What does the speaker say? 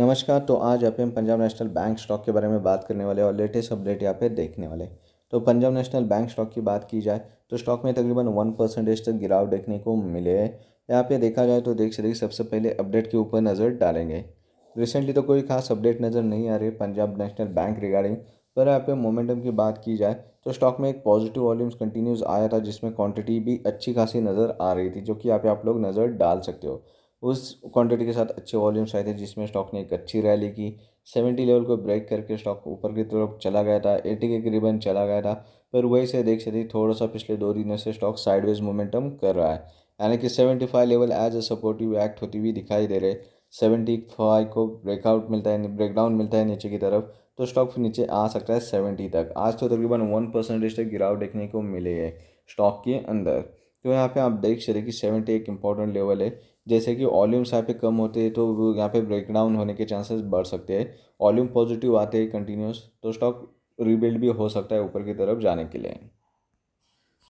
नमस्कार तो आज आप पंजाब नेशनल बैंक स्टॉक के बारे में बात करने वाले और लेटेस्ट अपडेट यहाँ पे देखने वाले तो पंजाब नेशनल बैंक स्टॉक की बात की जाए तो स्टॉक में तकरीबन वन परसेंटेज तक गिरावट देखने को मिले है यहाँ पे देखा जाए तो देख से सबसे पहले अपडेट के ऊपर नज़र डालेंगे रिसेंटली तो कोई खास अपडेट नज़र नहीं आ रही पंजाब नेशनल बैंक रिगार्डिंग पर यहाँ पे मोमेंटम की बात की जाए तो स्टॉक में एक पॉजिटिव वॉल्यूम्स कंटिन्यूस आया था जिसमें क्वांटिटी भी अच्छी खासी नज़र आ रही थी जो कि यहाँ पे आप लोग नज़र डाल सकते हो उस क्वांटिटी के साथ अच्छे वॉल्यूम्स आए थे जिसमें स्टॉक ने एक अच्छी रैली की सेवेंटी लेवल को ब्रेक करके स्टॉक ऊपर की तरफ चला गया था एटी के करीबन चला गया था पर वही से देख सकते थोड़ा सा पिछले दो दिनों से स्टॉक साइडवेज मोमेंटम कर रहा है यानी कि seventy five level as a supportive act होती हुई दिखाई दे रहे सेवेंटी फाइव को ब्रेकआउट मिलता है ब्रेकडाउन मिलता है नीचे की तरफ तो स्टॉक फिर नीचे आ सकता है सेवेंटी तक आज तो तकरीबन वन परसेंटेज तक गिरावट देखने को मिले है स्टॉक के अंदर तो यहाँ पे आप देख सकते कि सेवेंटी एक इंपॉर्टेंट लेवल है जैसे कि वॉल्यूम्स यहाँ पे कम होते हैं तो यहाँ पे ब्रेक डाउन होने के चांसेस बढ़ सकते हैं वॉल्यूम पॉजिटिव आते हैं कंटिन्यूस तो स्टॉक रिबिल्ड भी हो सकता है ऊपर की तरफ जाने के लिए